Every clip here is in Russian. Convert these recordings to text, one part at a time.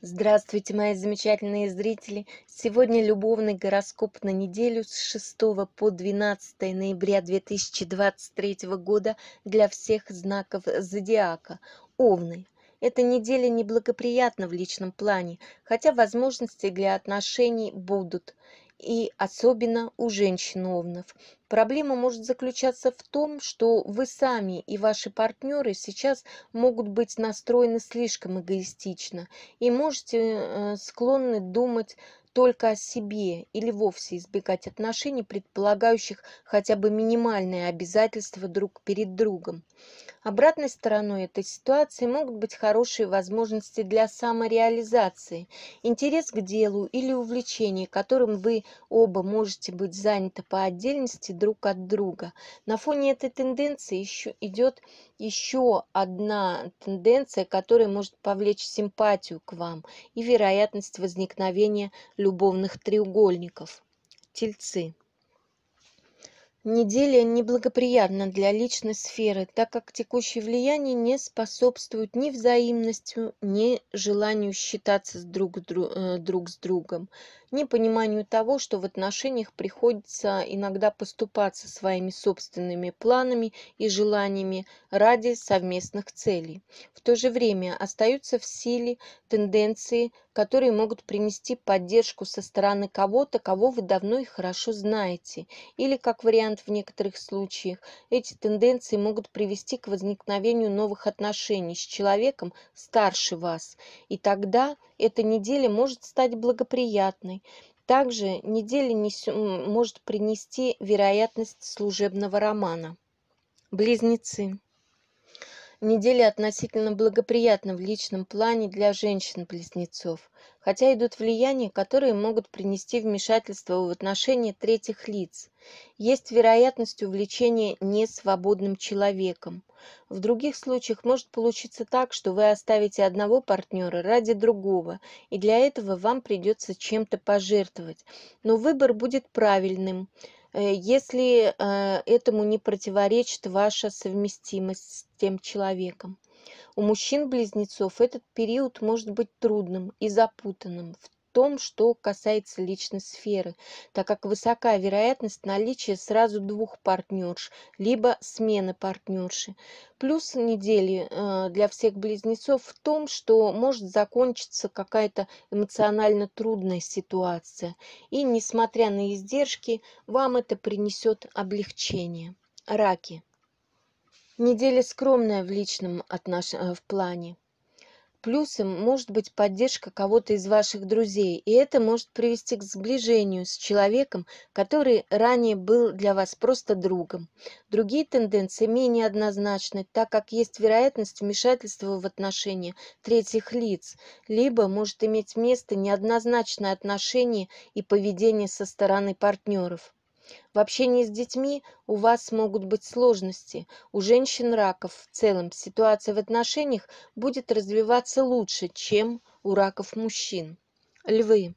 Здравствуйте, мои замечательные зрители! Сегодня любовный гороскоп на неделю с 6 по 12 ноября 2023 года для всех знаков зодиака. Овны. Эта неделя неблагоприятна в личном плане, хотя возможности для отношений будут и особенно у женщин-овнов. Проблема может заключаться в том, что вы сами и ваши партнеры сейчас могут быть настроены слишком эгоистично и можете э, склонны думать только о себе или вовсе избегать отношений, предполагающих хотя бы минимальные обязательства друг перед другом. Обратной стороной этой ситуации могут быть хорошие возможности для самореализации, интерес к делу или увлечение, которым вы оба можете быть заняты по отдельности друг от друга. На фоне этой тенденции еще идет еще одна тенденция, которая может повлечь симпатию к вам и вероятность возникновения любовных треугольников. Тельцы. Неделя неблагоприятна для личной сферы, так как текущие влияния не способствуют ни взаимностью, ни желанию считаться друг, э, друг с другом непониманию того, что в отношениях приходится иногда поступаться своими собственными планами и желаниями ради совместных целей. В то же время остаются в силе тенденции, которые могут принести поддержку со стороны кого-то, кого вы давно и хорошо знаете. Или, как вариант в некоторых случаях, эти тенденции могут привести к возникновению новых отношений с человеком старше вас. И тогда эта неделя может стать благоприятной. Также неделя может принести вероятность служебного романа. Близнецы. Неделя относительно благоприятна в личном плане для женщин-близнецов, хотя идут влияния, которые могут принести вмешательство в отношения третьих лиц. Есть вероятность увлечения несвободным человеком. В других случаях может получиться так, что вы оставите одного партнера ради другого, и для этого вам придется чем-то пожертвовать. Но выбор будет правильным – Э, если э, этому не противоречит ваша совместимость с тем человеком. У мужчин-близнецов этот период может быть трудным и запутанным в том, что касается личной сферы, так как высока вероятность наличия сразу двух партнерш, либо смены партнерши. Плюс недели э, для всех близнецов в том, что может закончиться какая-то эмоционально трудная ситуация. И несмотря на издержки, вам это принесет облегчение. Раки. Неделя скромная в личном отнош... Э, в плане плюсом может быть поддержка кого-то из ваших друзей, и это может привести к сближению с человеком, который ранее был для вас просто другом. Другие тенденции менее однозначны, так как есть вероятность вмешательства в отношения третьих лиц, либо может иметь место неоднозначное отношение и поведение со стороны партнеров. В общении с детьми у вас могут быть сложности. У женщин раков в целом ситуация в отношениях будет развиваться лучше, чем у раков мужчин. Львы.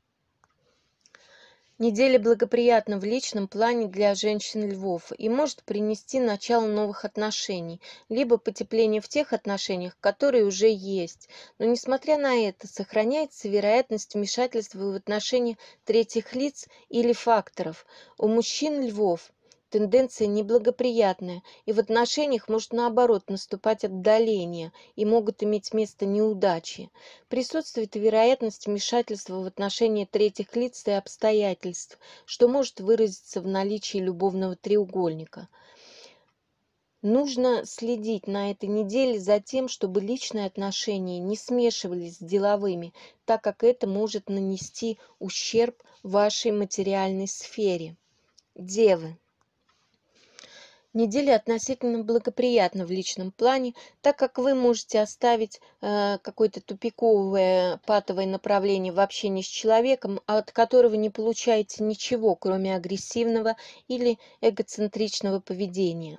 Неделя благоприятна в личном плане для женщин львов и может принести начало новых отношений, либо потепление в тех отношениях, которые уже есть. Но несмотря на это, сохраняется вероятность вмешательства в отношения третьих лиц или факторов. У мужчин львов тенденция неблагоприятная, и в отношениях может наоборот наступать отдаление и могут иметь место неудачи. Присутствует вероятность вмешательства в отношения третьих лиц и обстоятельств, что может выразиться в наличии любовного треугольника. Нужно следить на этой неделе за тем, чтобы личные отношения не смешивались с деловыми, так как это может нанести ущерб вашей материальной сфере. Девы. Неделя относительно благоприятна в личном плане, так как вы можете оставить э, какое-то тупиковое патовое направление в общении с человеком, а от которого не получаете ничего, кроме агрессивного или эгоцентричного поведения.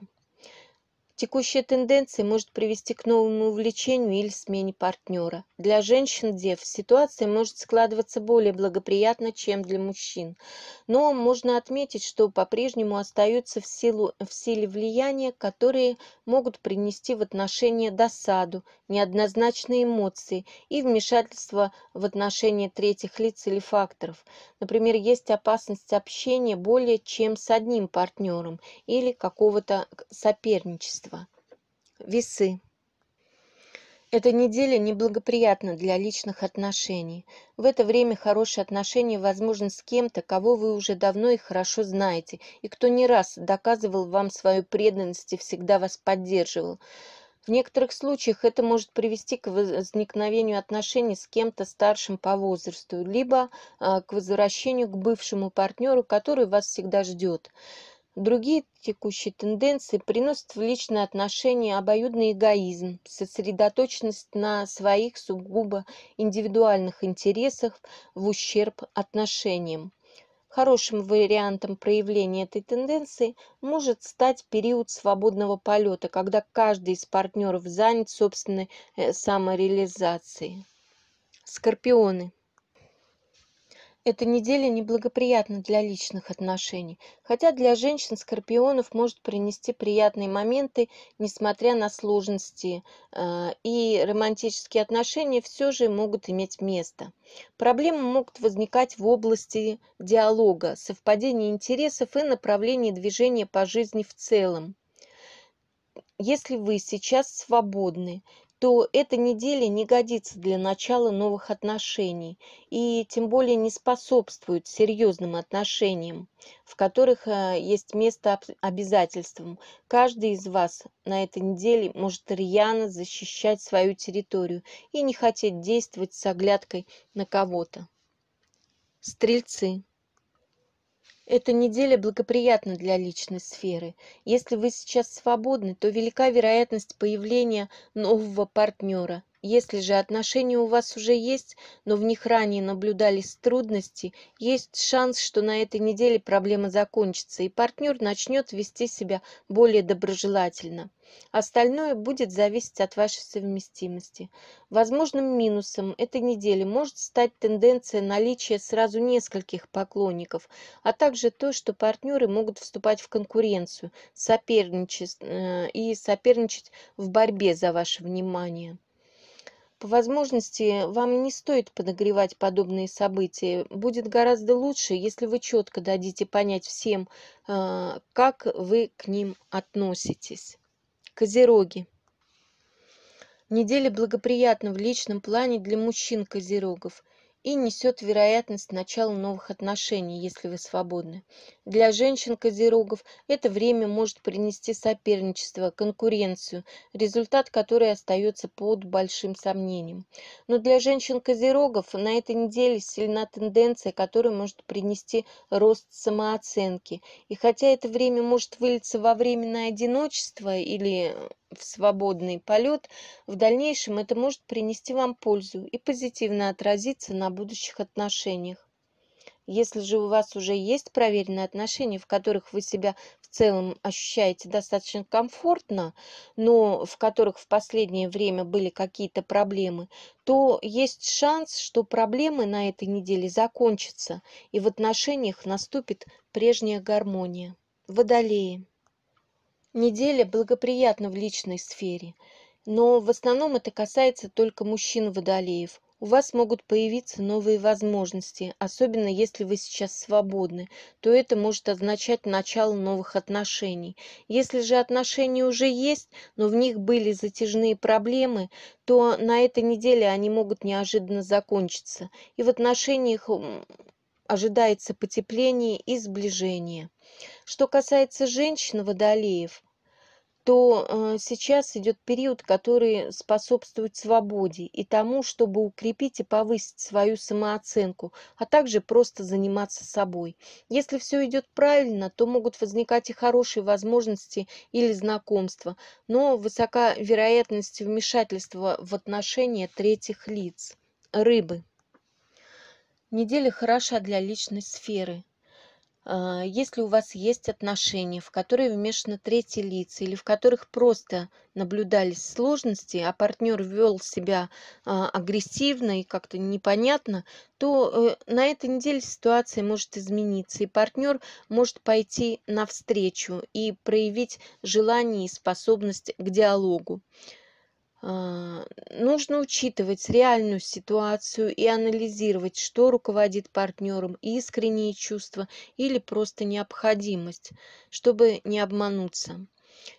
Текущая тенденция может привести к новому увлечению или смене партнера. Для женщин-дев ситуация может складываться более благоприятно, чем для мужчин. Но можно отметить, что по-прежнему остаются в, силу, в силе влияния, которые могут принести в отношения досаду, неоднозначные эмоции и вмешательство в отношения третьих лиц или факторов. Например, есть опасность общения более чем с одним партнером или какого-то соперничества. Весы. Эта неделя неблагоприятна для личных отношений. В это время хорошие отношения возможны с кем-то, кого вы уже давно и хорошо знаете, и кто не раз доказывал вам свою преданность и всегда вас поддерживал. В некоторых случаях это может привести к возникновению отношений с кем-то старшим по возрасту, либо а, к возвращению к бывшему партнеру, который вас всегда ждет. Другие текущие тенденции приносят в личные отношения обоюдный эгоизм, сосредоточенность на своих сугубо индивидуальных интересах в ущерб отношениям. Хорошим вариантом проявления этой тенденции может стать период свободного полета, когда каждый из партнеров занят собственной э, самореализацией. Скорпионы – эта неделя неблагоприятна для личных отношений, хотя для женщин скорпионов может принести приятные моменты, несмотря на сложности, э, и романтические отношения все же могут иметь место. Проблемы могут возникать в области диалога, совпадения интересов и направления движения по жизни в целом. Если вы сейчас свободны то эта неделя не годится для начала новых отношений и тем более не способствует серьезным отношениям, в которых э, есть место обязательствам. Каждый из вас на этой неделе может рьяно защищать свою территорию и не хотеть действовать с оглядкой на кого-то. Стрельцы. Эта неделя благоприятна для личной сферы. Если вы сейчас свободны, то велика вероятность появления нового партнера. Если же отношения у вас уже есть, но в них ранее наблюдались трудности, есть шанс, что на этой неделе проблема закончится, и партнер начнет вести себя более доброжелательно. Остальное будет зависеть от вашей совместимости. Возможным минусом этой недели может стать тенденция наличия сразу нескольких поклонников, а также то, что партнеры могут вступать в конкуренцию соперничать, э, и соперничать в борьбе за ваше внимание. По возможности вам не стоит подогревать подобные события. Будет гораздо лучше, если вы четко дадите понять всем, а, как вы к ним относитесь. Козероги. Неделя благоприятна в личном плане для мужчин-козерогов и несет вероятность начала новых отношений, если вы свободны. Для женщин-козерогов это время может принести соперничество, конкуренцию, результат которой остается под большим сомнением. Но для женщин-козерогов на этой неделе сильна тенденция, которая может принести рост самооценки. И хотя это время может вылиться во временное одиночество или э, в свободный полет, в дальнейшем это может принести вам пользу и позитивно отразиться на будущих отношениях. Если же у вас уже есть проверенные отношения, в которых вы себя в целом ощущаете достаточно комфортно, но в которых в последнее время были какие-то проблемы, то есть шанс, что проблемы на этой неделе закончатся, и в отношениях наступит прежняя гармония. Водолеи. Неделя благоприятна в личной сфере, но в основном это касается только мужчин-водолеев – у вас могут появиться новые возможности, особенно если вы сейчас свободны, то это может означать начало новых отношений. Если же отношения уже есть, но в них были затяжные проблемы, то на этой неделе они могут неожиданно закончиться. И в отношениях ожидается потепление и сближение. Что касается женщин водолеев – то э, сейчас идет период, который способствует свободе и тому, чтобы укрепить и повысить свою самооценку, а также просто заниматься собой. Если все идет правильно, то могут возникать и хорошие возможности или знакомства, но высока вероятность вмешательства в отношения третьих лиц. Рыбы. Неделя хороша для личной сферы. А, если у вас есть отношения, в которые вмешаны третьи лица или в которых просто наблюдались сложности, а партнер вел себя а, агрессивно и как-то непонятно, то э, на этой неделе ситуация может измениться, и партнер может пойти навстречу и проявить желание и способность к диалогу. А, нужно учитывать реальную ситуацию и анализировать, что руководит партнером, искренние чувства или просто необходимость, чтобы не обмануться.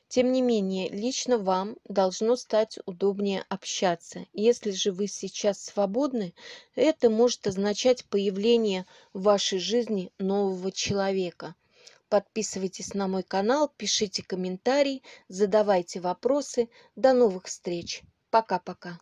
Тем не менее, лично вам должно стать удобнее общаться. Если же вы сейчас свободны, это может означать появление в вашей жизни нового человека. Подписывайтесь на мой канал, пишите комментарии, задавайте вопросы. До новых встреч. Пока-пока.